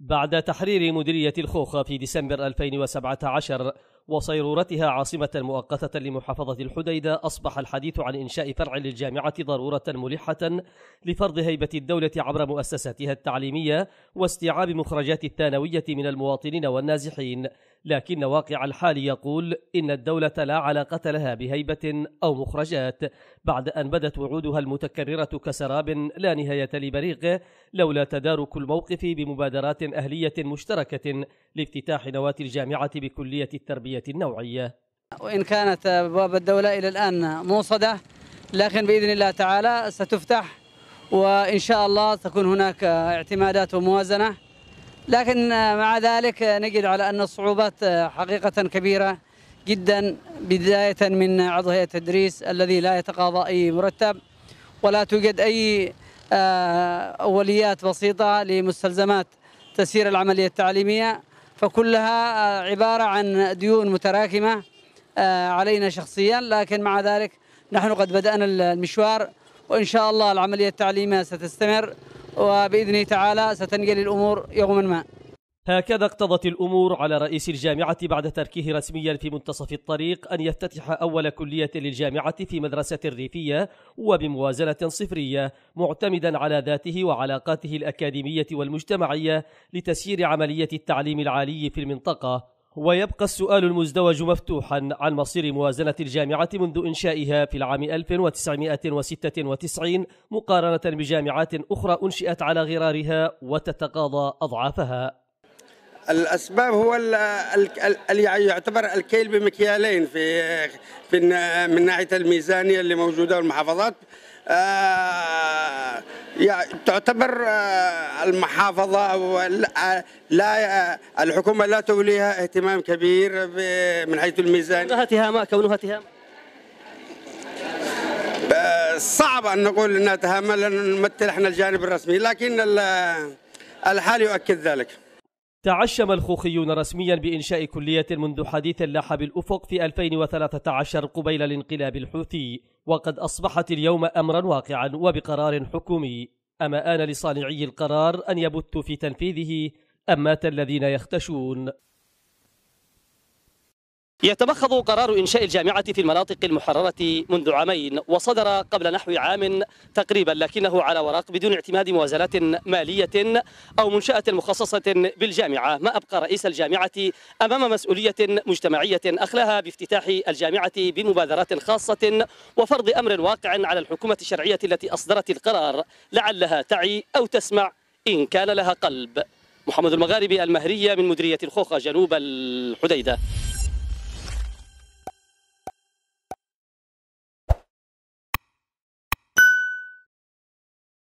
بعد تحرير مديرية الخوخة في ديسمبر 2017 وصيرورتها عاصمة مؤقتة لمحافظة الحديدة أصبح الحديث عن إنشاء فرع للجامعة ضرورة ملحة لفرض هيبة الدولة عبر مؤسساتها التعليمية واستيعاب مخرجات الثانوية من المواطنين والنازحين لكن واقع الحال يقول إن الدولة لا علاقة لها بهيبة أو مخرجات بعد أن بدت وعودها المتكررة كسراب لا نهاية لبريقه لولا تدارك الموقف بمبادرات أهلية مشتركة لافتتاح نواة الجامعة بكلية التربية التنمية النوعية وإن كانت أبواب الدولة إلى الآن موصدة لكن بإذن الله تعالى ستفتح وإن شاء الله تكون هناك اعتمادات وموازنة لكن مع ذلك نجد على أن الصعوبات حقيقة كبيرة جدا بداية من عضو هيئة التدريس الذي لا يتقاضى أي مرتب ولا توجد أي آه، أوليات بسيطة لمستلزمات تسيير العملية التعليمية فكلها آه، عبارة عن ديون متراكمة آه، علينا شخصيا لكن مع ذلك نحن قد بدأنا المشوار وإن شاء الله العملية التعليمية ستستمر وبإذن تعالى ستنقل الأمور يوما ما هكذا اقتضت الأمور على رئيس الجامعة بعد تركه رسميا في منتصف الطريق أن يفتتح أول كلية للجامعة في مدرسة ريفية وبموازنة صفرية معتمدا على ذاته وعلاقاته الأكاديمية والمجتمعية لتسيير عملية التعليم العالي في المنطقة ويبقى السؤال المزدوج مفتوحا عن مصير موازنة الجامعة منذ إنشائها في العام 1996 مقارنة بجامعات أخرى أنشئت على غرارها وتتقاضى أضعافها الاسباب هو اللي يعني يعتبر الكيل بمكيالين في في من ناحيه الميزانيه اللي موجوده والمحافظات آه يعني تعتبر آه المحافظة آه، لا آه، الحكومة لا توليها اهتمام كبير من حيث الميزان كونها تهامة كونها تهامة آه، صعب أن نقول أنها تهامة لأن نمثل احنا الجانب الرسمي لكن الحال يؤكد ذلك تعشم الخوخيون رسميا بإنشاء كلية منذ حديث لاح بالأفق في 2013 قبيل الانقلاب الحوثي وقد أصبحت اليوم أمرا واقعا وبقرار حكومي أما آن لصانعي القرار أن يبتوا في تنفيذه أم مات الذين يختشون يتمخض قرار إنشاء الجامعة في المناطق المحررة منذ عامين وصدر قبل نحو عام تقريبا لكنه على ورق بدون اعتماد موازنات مالية أو منشأة مخصصة بالجامعة ما أبقى رئيس الجامعة أمام مسؤولية مجتمعية أخلاها بافتتاح الجامعة بمبادرات خاصة وفرض أمر واقع على الحكومة الشرعية التي أصدرت القرار لعلها تعي أو تسمع إن كان لها قلب محمد المغاربي المهرية من مديرية الخوخة جنوب الحديدة